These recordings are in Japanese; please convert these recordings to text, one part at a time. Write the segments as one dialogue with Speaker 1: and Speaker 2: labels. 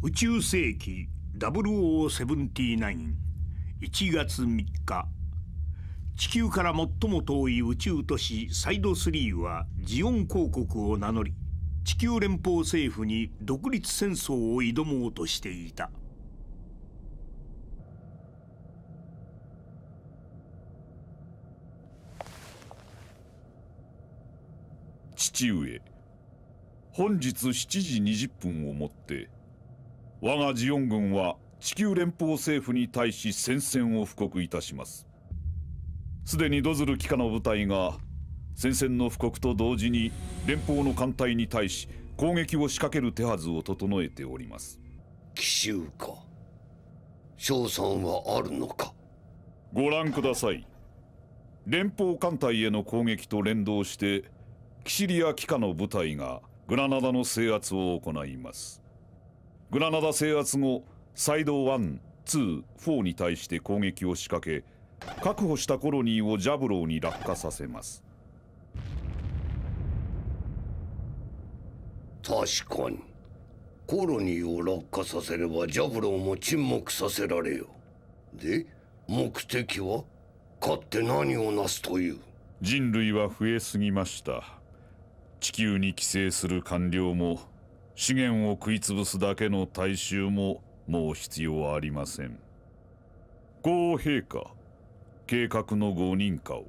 Speaker 1: 宇宙世紀00791月3日地球から最も遠い宇宙都市サイド3はジオン公国を名乗り地球連邦政府に独立戦争を挑もうとしていた
Speaker 2: 父上本日7時20分をもって我がジオン軍は地球連邦政府に対し宣戦を布告いたしますすでにドズル機下の部隊が戦線の布告と同時に連邦の艦隊に対し攻撃を仕掛ける手はずを整えております奇襲か賞賛はあるのかご覧ください連邦艦隊への攻撃と連動してキシリア機下の部隊がグラナダの制圧を行いますグラナダ制圧後サイド124に対して攻撃を仕掛け確保したコロニーをジャブローに落下させ
Speaker 3: ます確かにコロニーを落下させればジャブローも沈黙させられよで目的は勝って何をなすという
Speaker 2: 人類は増えすぎました地球に寄生する官僚も資源を食いつぶすだけの大衆ももう必要ありません皇陛下計画のご認可を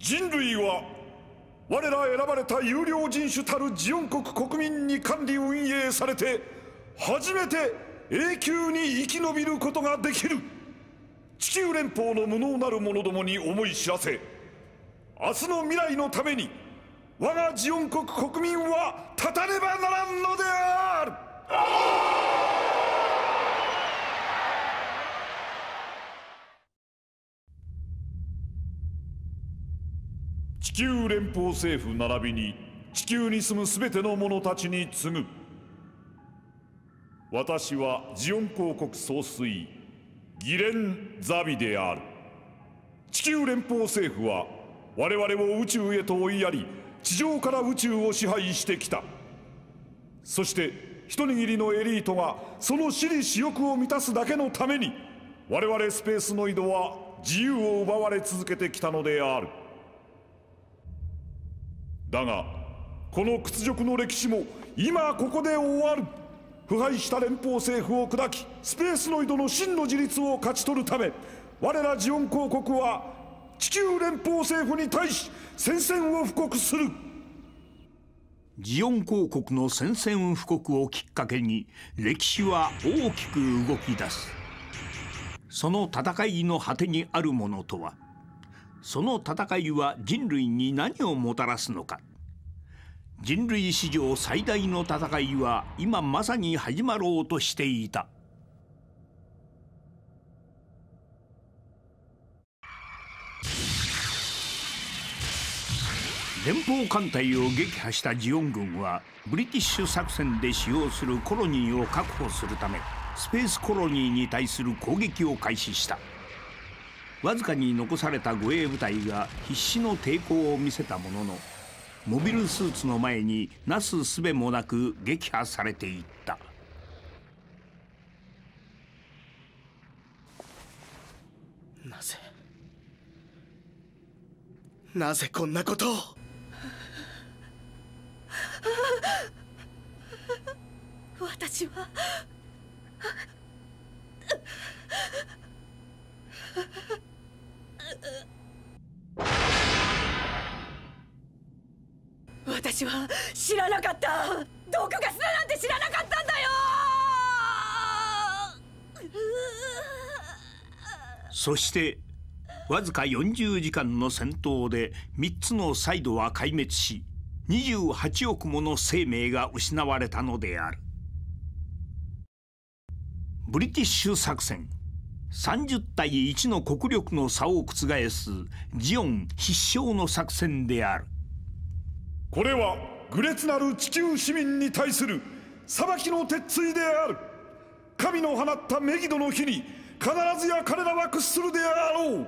Speaker 2: 人類は我ら選ばれた優良人種たるジオン国国民に管理運営されて初めて永久に生き延びることができる地球連邦の無能なる者どもに思い知らせ明日の未来のために我がジ
Speaker 3: オン国国民は立たねばならんのである
Speaker 2: 地球連邦政府並びに地球に住む全ての者たちに次ぐ私はジオン公国総帥ギレン・ザビである地球連邦政府は我々を宇宙へと追いやり地上から宇宙を支配してきたそして一握りのエリートがその私利私欲を満たすだけのために我々スペースノイドは自由を奪われ続けてきたのであるだがこの屈辱の歴史も今ここで終わる腐敗した連邦政府を砕きスペースノイドの真の自立を勝ち取るため我らジオン公国は地球連邦政府に対し宣戦を布告する
Speaker 1: ジオン公国の宣戦布告をきっかけに歴史は大きく動き出すその戦いの果てにあるものとはその戦いは人類に何をもたらすのか人類史上最大の戦いは今まさに始まろうとしていた連邦艦隊を撃破したジオン軍はブリティッシュ作戦で使用するコロニーを確保するためスペースコロニーに対する攻撃を開始したわずかに残された護衛部隊が必死の抵抗を見せたもののモビルスーツの前になすすべもなく撃破されていった
Speaker 4: なぜなぜこんなことを
Speaker 3: 私は
Speaker 5: 私は知らなかった毒ガスだなんて知らなかったんだよ
Speaker 1: そしてわずか40時間の戦闘で3つのサイドは壊滅し28億もの生命が失われたのであるブリティッシュ作戦30対1の国力の差を覆すジオン必勝の作戦であるこれは
Speaker 2: 愚劣なる地球市民に対する裁きの鉄槌である神の放ったメギドの火に必ずや彼らは屈するであろう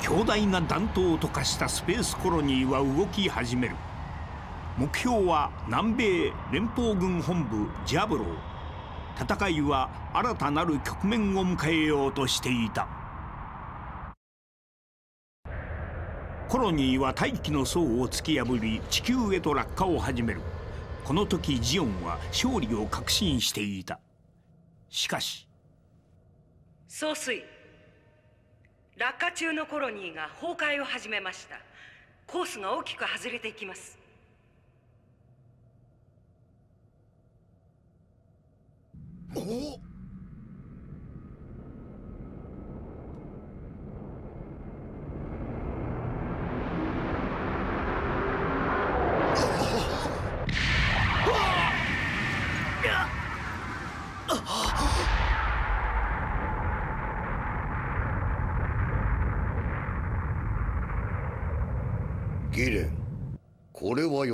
Speaker 2: 強大な弾
Speaker 1: 頭を溶かしたスペースコロニーは動き始める目標は南米連邦軍本部ジャブロー戦いは新たなる局面を迎えようとしていた。コロニーは大気の層を突き破り地球へと落下を始めるこの時ジオンは勝利を確信していたしかし
Speaker 5: 総帥落下中のコロニーが崩壊を始めましたコースが大きく外れていきます
Speaker 4: おっ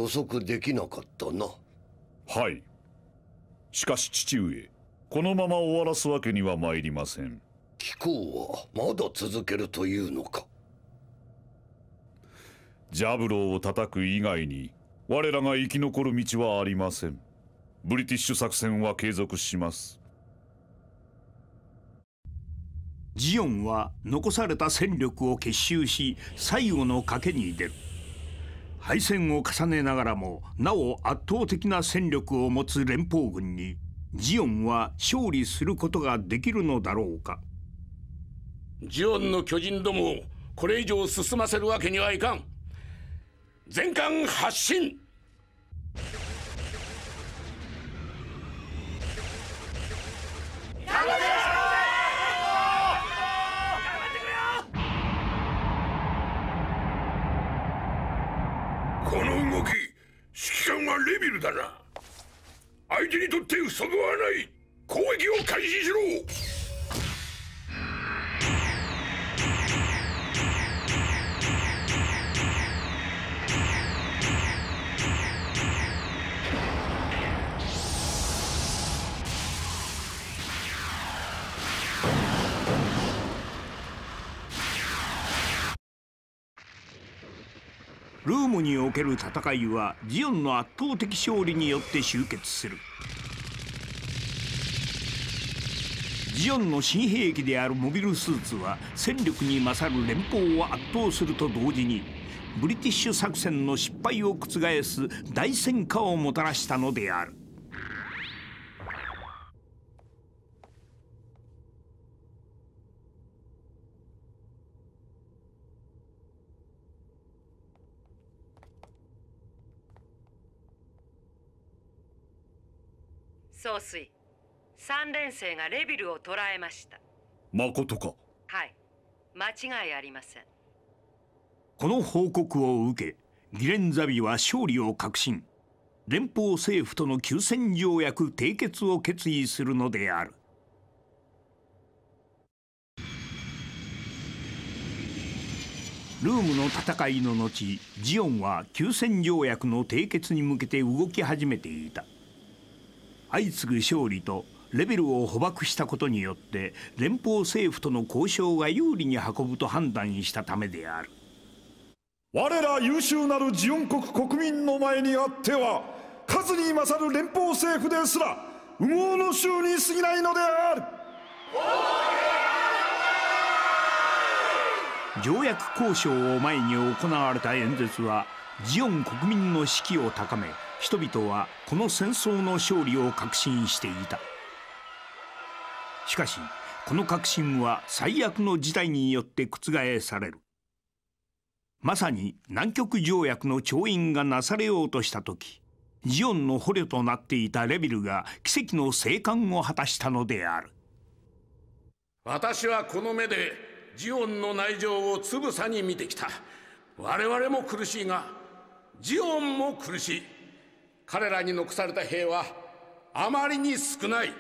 Speaker 3: 測できなかったな
Speaker 2: はいしかし父上このまま終わらすわけには参りません気候はまだ続けるというのかジャブローを叩く以外に我らが生き残る道はありませんブリティッシュ作戦は継続しますジオンは残された戦力を結集し最
Speaker 1: 後の賭けに出る敗戦を重ねながらもなお圧倒的な戦力を持つ連邦軍にジオンは勝利することができる
Speaker 3: のだろうかジオンの巨人どもをこれ以上進ませるわけにはいかん全艦発進頑張れこの動き指揮官はレビルだな相手にとって不足はない攻撃を開始しろ
Speaker 1: ルームにおける戦いはジオンの圧倒的勝利によって終結するジオンの新兵器であるモビルスーツは戦力に勝る連邦を圧倒すると同時にブリティッシュ作戦の失敗を覆す大戦果をもたらしたのである
Speaker 5: 総帥三連星がレビルを捕らえました
Speaker 2: まことか
Speaker 5: はい間違いありません
Speaker 1: この報告を受けギレンザビは勝利を確信連邦政府との休戦条約締結を決意するのであるルームの戦いの後ジオンは休戦条約の締結に向けて動き始めていた。相次ぐ勝利とレベルを捕獲したことによって連邦政府との交渉が有利に運ぶと判断したためである
Speaker 2: 我ら優秀なるジオン国国民の前にあっては数に勝る連邦政府ですら羽毛の衆に過ぎないのである
Speaker 1: 条約交渉を前に行われた演説はジオン国民の士気を高め人々はこの戦争の勝利を確信していたしかしこの確信は最悪の事態によって覆されるまさに南極条約の調印がなされようとした時ジオンの捕虜となっていたレビルが奇跡の生還を果たしたのである
Speaker 3: 私はこの目でジオンの内情をつぶさに見てきた我々も苦しいがジオンも苦しい彼らに残された兵はあまりに少ない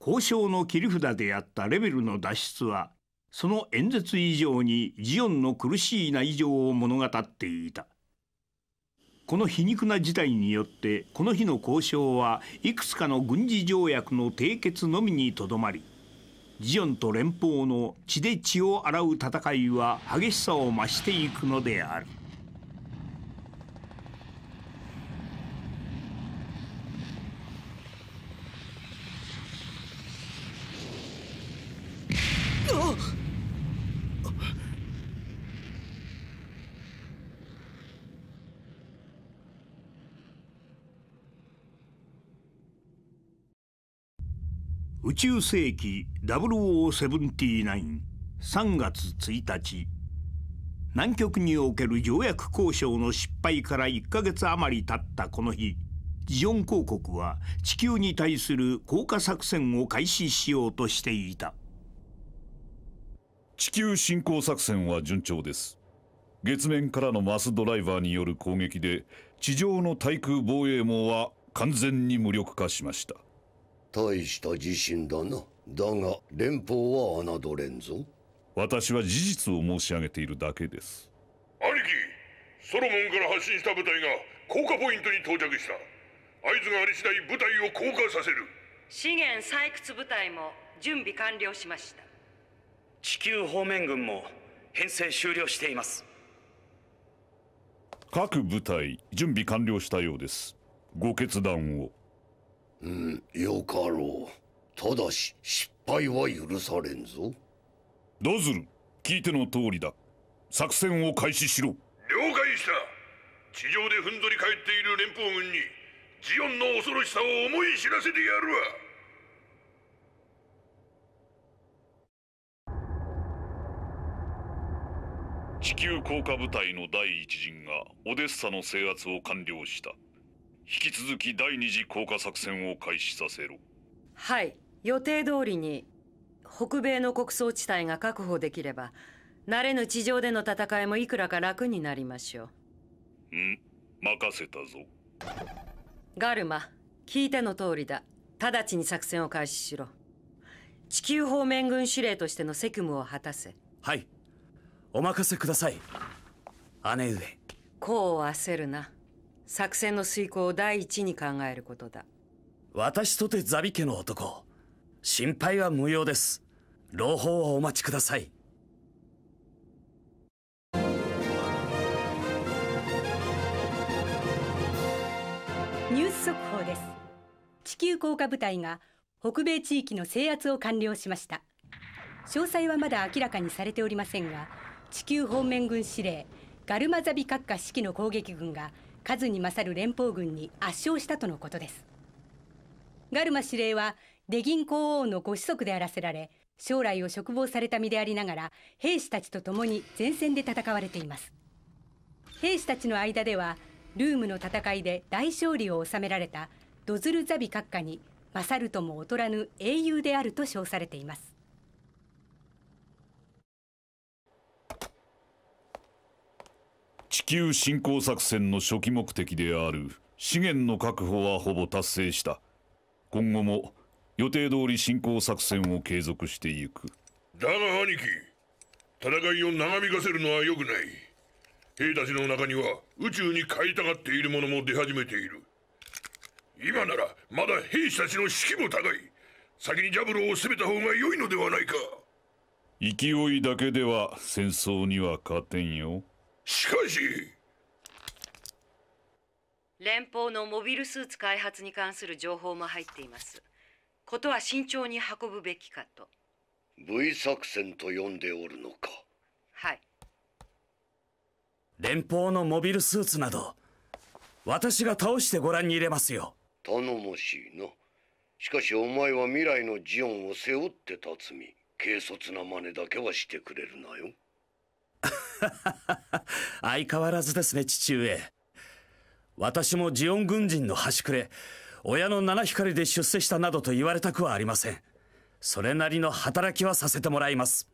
Speaker 1: 交渉の切り札であったレベルの脱出はその演説以上にジオンの苦しい内情を物語っていたこの皮肉な事態によってこの日の交渉はいくつかの軍事条約の締結のみにとどまりジオンと連邦の血で血を洗う戦いは激しさを増していくのである。宇宙世紀0079 3月1日南極における条約交渉の失敗から1ヶ月余り経ったこの日ジオン公国は地球に対する降下作戦を開
Speaker 2: 始しようとしていた地球侵攻作戦は順調です月面からのマスドライバーによる攻撃で地上の対空防衛網は完全に無力化しました大した自信だなだが連邦は侮れんぞ私は事実を申し上げているだけです
Speaker 3: 兄貴ソロモンから発信した部隊が降下ポイントに到着した合図があり次第部隊を降下させる
Speaker 5: 資源採掘部隊も準備完了しました
Speaker 6: 地球方面軍も編成終了しています
Speaker 2: 各部隊準備完了したようですご決断をうんよかろうただし失敗は許されんぞどうする聞いての通りだ作戦を開始しろ了
Speaker 3: 解した地上でふんぞり返っている連邦軍にジオンの恐ろしさを思い知らせてやるわ
Speaker 2: 地球降下部隊の第一陣がオデッサの制圧を完了した引き続き第二次降下作戦を開始させろ
Speaker 5: はい予定通りに北米の穀倉地帯が確保できれば慣れぬ地上での戦いもいくらか楽になりましょう
Speaker 2: うん任せたぞ
Speaker 5: ガルマ聞いての通りだ直ちに作戦を開始しろ地球方面軍司令としての責務を果たせはい
Speaker 6: お任せください姉上
Speaker 5: こう焦るな作戦の遂行を第一に考えることだ
Speaker 6: 私とてザビ家の男心配は無用です朗報をお待ちください
Speaker 5: ニュース速報です地球降下部隊が北米地域の制圧を完了しました詳細はまだ明らかにされておりませんが地球方面軍司令ガルマザビ閣下指揮の攻撃軍が数に勝る連邦軍に圧勝したとのことですガルマ司令はデギン公王のご子息であらせられ将来を嘱望された身でありながら兵士たちと共に前線で戦われています兵士たちの間ではルームの戦いで大勝利を収められたドズルザビ閣下に勝るとも劣らぬ英雄であると称されています
Speaker 2: 球侵攻作戦の初期目的である資源の確保はほぼ達成した今後も予定通り侵攻作戦を継続していく
Speaker 3: だが兄貴戦いを長引かせるのは良くない兵たちの中には宇宙に帰りたがっているものも出始めている今ならまだ兵士たちの士気も高い先にジャブローを攻めた方が良いのではないか
Speaker 2: 勢いだけでは戦争には勝てんよしかし
Speaker 5: 連邦のモビルスーツ開発に関する情報も入っていますことは慎重に運ぶべきかと
Speaker 3: V 作戦と呼んでおるのか
Speaker 5: はい
Speaker 6: 連邦のモビルスーツなど私が倒してご覧に入れますよ
Speaker 3: 頼もしいなしかしお前は未来のジオンを背負って立つみ軽率な真似だけはしてくれるなよ
Speaker 6: 相変わらずですね、父上。私もジオン軍人の端くれ、親の七光で出世したなどと言われたくはありません。それなりの働きはさせてもらいます。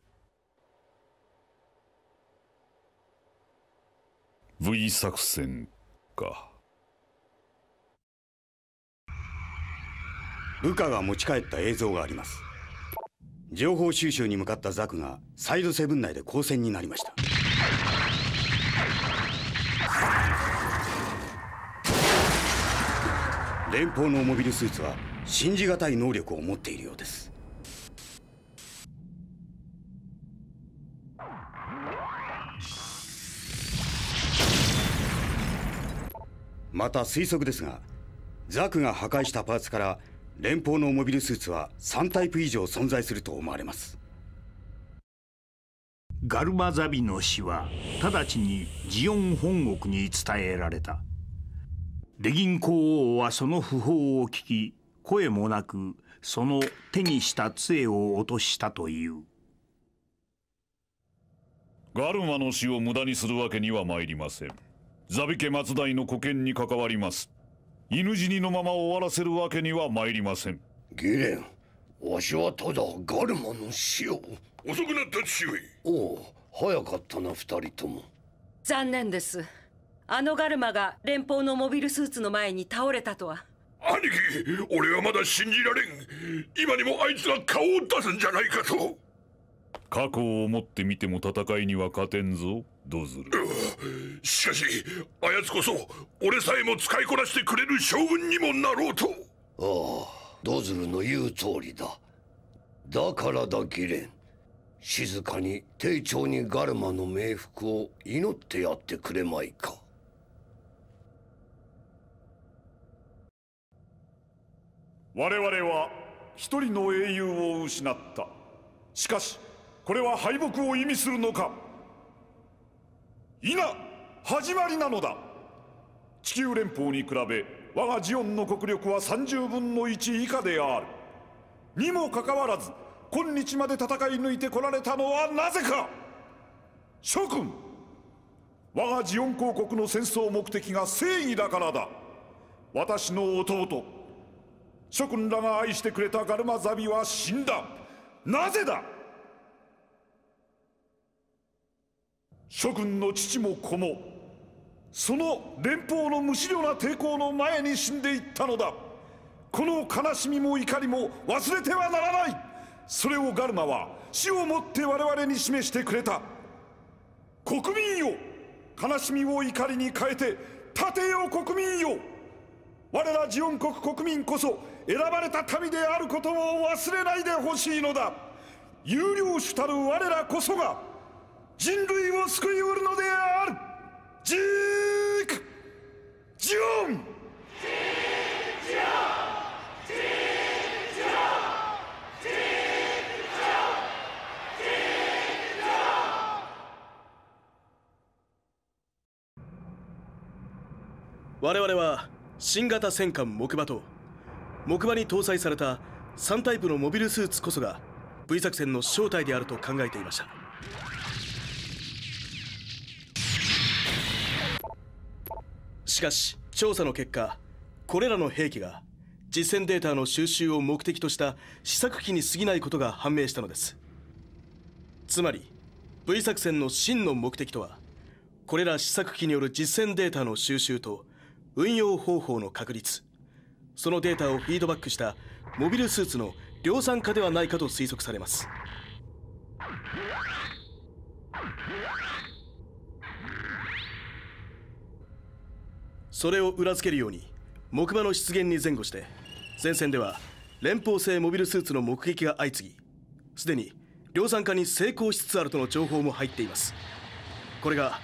Speaker 2: V 作戦か。部下が持ち帰った映像がありま
Speaker 6: す。情報収集に向かったザクがサイドセブン内で交戦になりました。連邦のモビルスーツは信じがたい能力を持っているようですまた推測ですがザクが破壊したパーツから連邦のモビルスーツは3タイプ以上存在すると思われますガルマザビの
Speaker 1: 死は直ちにジオン本国に伝えられたレギン皇后はその訃報を聞き声もなくその手にし
Speaker 2: た杖を落としたというガルマの死を無駄にするわけには参りませんザビ家松代の古剣に関わります犬死にのまま終わらせるわけには参りませんギレンわし
Speaker 3: はただガルマの死を遅くなった父上おお早かったな二人とも
Speaker 5: 残念ですあのガルマが連邦のモビルスーツの前に倒れたとは
Speaker 3: 兄貴俺はまだ信じられん今にもあいつが顔を出すんじゃないかと
Speaker 2: 過去を思ってみても戦いには勝てん
Speaker 3: ぞどうするしかしあやつこそ俺さえも使いこなしてくれる将軍にもなろうとああドズルの言う通りだだからだギレン静かに丁重にガルマの冥福を祈ってやってくれまいか
Speaker 2: 我々は一人の英雄を失ったしかしこれは敗北を意味するのか今始まりなのだ地球連邦に比べ我がジオンの国力は30分の1以下であるにもかかわらず今日まで戦い抜いてこられたのはなぜか諸君我がジオン公国の戦争目的が正義だからだ私の弟諸君らが愛してくれたガルマザビは死んだなぜだ諸君の父も子もその連邦の無思慮な抵抗の前に死んでいったのだこの悲しみも怒りも忘れてはならないそれをガルマは死をもって我々に示してくれた国民よ悲しみを怒りに変えて立てよ国民よ我らジオン国国民こそ選ばれた民であることを忘れないで
Speaker 3: ほしいのだ有料主たる我らこそが人類を救いうるのであるジークジオン
Speaker 4: 我々は新型戦艦木馬と木馬に搭載された3タイプのモビルスーツこそが V 作戦の正体であると考えていましたしかし調査の結果これらの兵器が実戦データの収集を目的とした試作機に過ぎないことが判明したのですつまり V 作戦の真の目的とはこれら試作機による実戦データの収集と運用方法の確立そのデータをフィードバックしたモビルスーツの量産化ではないかと推測されますそれを裏付けるように木馬の出現に前後して前線では連邦製モビルスーツの目撃が相次ぎすでに量産化に成功しつつあるとの情報も入っていますこれが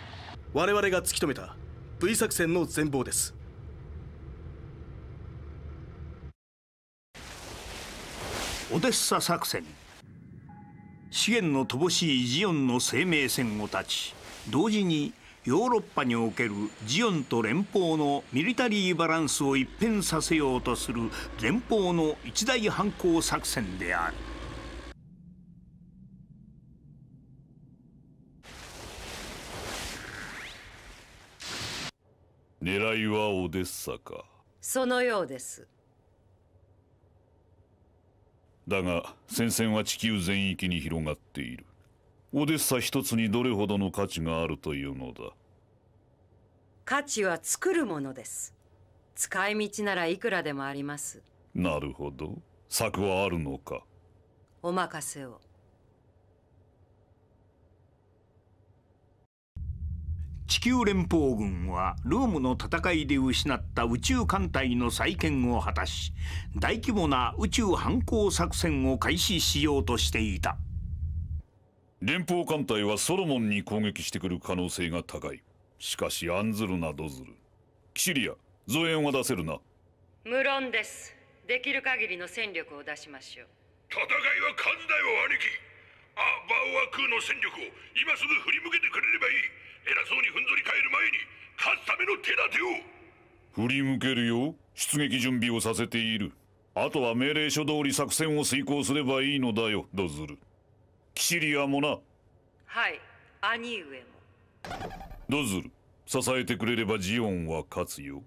Speaker 4: 我々が突き止めた V 作戦の全貌ですオデッサ
Speaker 1: 作戦資源の乏しいジオンの生命線を断ち同時にヨーロッパにおけるジオンと連邦のミリタリーバランスを一変させようとする連邦の一大反抗作戦である
Speaker 2: 狙いはオデッサか
Speaker 5: そのようです
Speaker 2: だが戦線は地球全域に広がっているオデッサ一つにどれほどの価値があるというのだ
Speaker 5: 価値は作るものです使い道ならいくらでもあります
Speaker 2: なるほど策はあるのか
Speaker 5: お任せを
Speaker 1: 地球連邦軍はルームの戦いで失った宇宙艦隊の再建を果たし大規模な宇宙反抗作戦を開
Speaker 2: 始しようとしていた。連邦艦隊はソロモンに攻撃してくる可能性が高いしかし案ずるなどズルキシリア増援は出せる
Speaker 5: な無論ですできる限りの戦力を出しましょう戦い
Speaker 3: は数だよ兄貴ア・バウアクーの戦力を今すぐ振り向けてくれればいい偉そうにふんぞり返る前に勝つための手立
Speaker 2: てを振り向けるよ出撃準備をさせているあとは命令書通り作戦を遂行すればいいのだよドズルキシリアもな
Speaker 5: はい兄上も
Speaker 2: ドズル支えてくれればジオンは勝つよ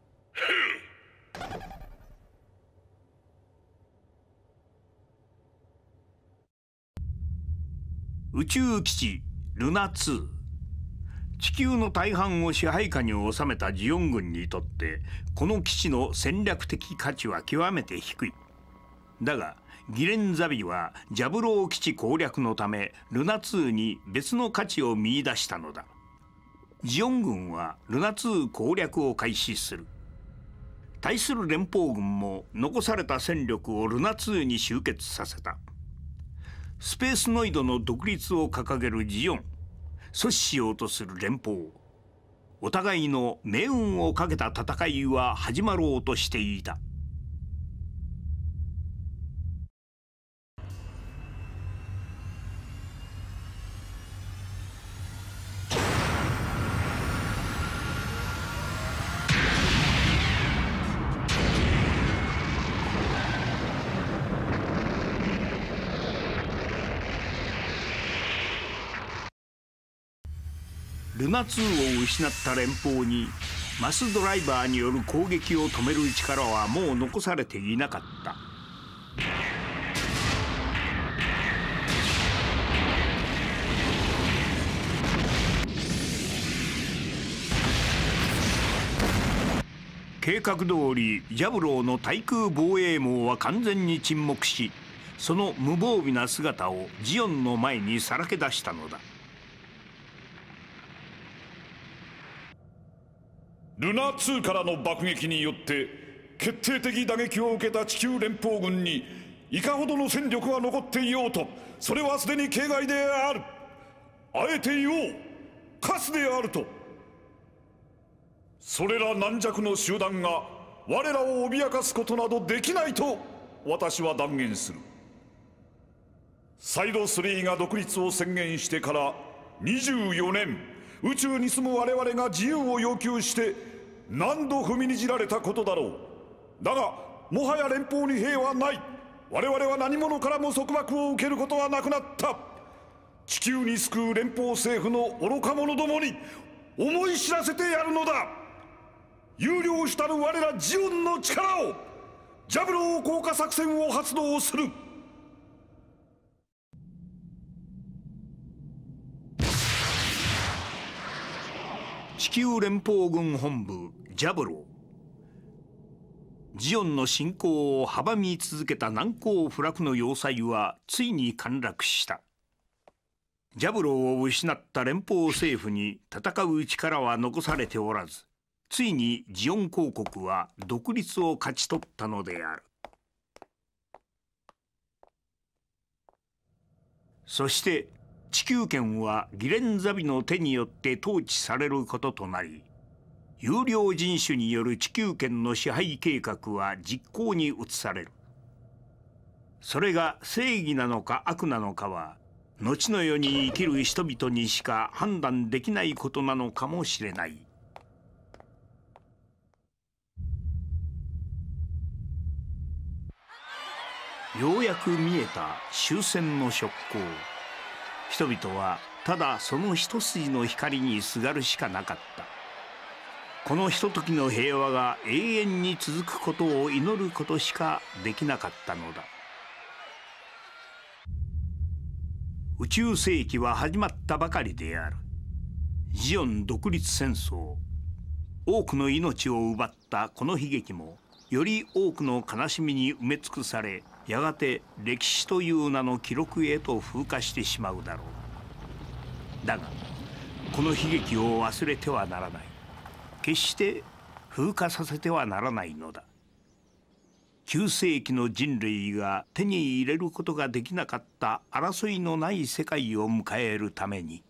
Speaker 1: 宇宙基地ルナ2地球の大半を支配下に収めたジオン軍にとってこの基地の戦略的価値は極めて低いだがギレンザビはジャブロー基地攻略のためルナ2に別の価値を見出したのだジオン軍はルナ2攻略を開始する対する連邦軍も残された戦力をルナ2に集結させたスペースノイドの独立を掲げるジオン阻止しようとする連邦お互いの命運をかけた戦いは始まろうとしていた。今通を失った連邦にマスドライバーによる攻撃を止める力はもう残されていなかった計画通りジャブローの対空防衛網は完全に沈黙しその無防備な姿をジオンの前にさらけ出したのだ。
Speaker 2: ルナ2からの爆撃によって決定的打撃を受けた地球連邦軍にいかほどの戦力が残っていようとそれはすでに形骸であるあえて言おうカスであるとそれら軟弱の集団が我らを脅かすことなどできないと私は断言するサイド3が独立を宣言してから24年宇宙に住む我々が自由を要求して何度踏みにじられたことだろうだがもはや連邦に兵はない我々は何者からも束縛を受けることはなくなった地球に救う連邦政府の愚か者どもに思い知らせてやるのだ有料したる我らジオンの力をジャブロー降下作戦を発動する
Speaker 1: 地球連邦軍本部ジャブロージオンの侵攻を阻み続けた難攻不落の要塞はついに陥落したジャブローを失った連邦政府に戦う力は残されておらずついにジオン公国は独立を勝ち取ったのであるそして地球圏はギレンザビの手によって統治されることとなり有料人種による地球圏の支配計画は実行に移されるそれが正義なのか悪なのかは後の世に生きる人々にしか判断できないことなのかもしれないようやく見えた終戦の職行。人々はただその一筋の光にすがるしかなかったこのひとときの平和が永遠に続くことを祈ることしかできなかったのだ宇宙世紀は始まったばかりであるジオン独立戦争多くの命を奪ったこの悲劇もより多くの悲しみに埋め尽くされやがて歴史という名の記録へと風化してしまうだろうだがこの悲劇を忘れてはならない決して風化させてはならないのだ9世紀の人類が手に入れることができなかった争いのない世界を迎えるために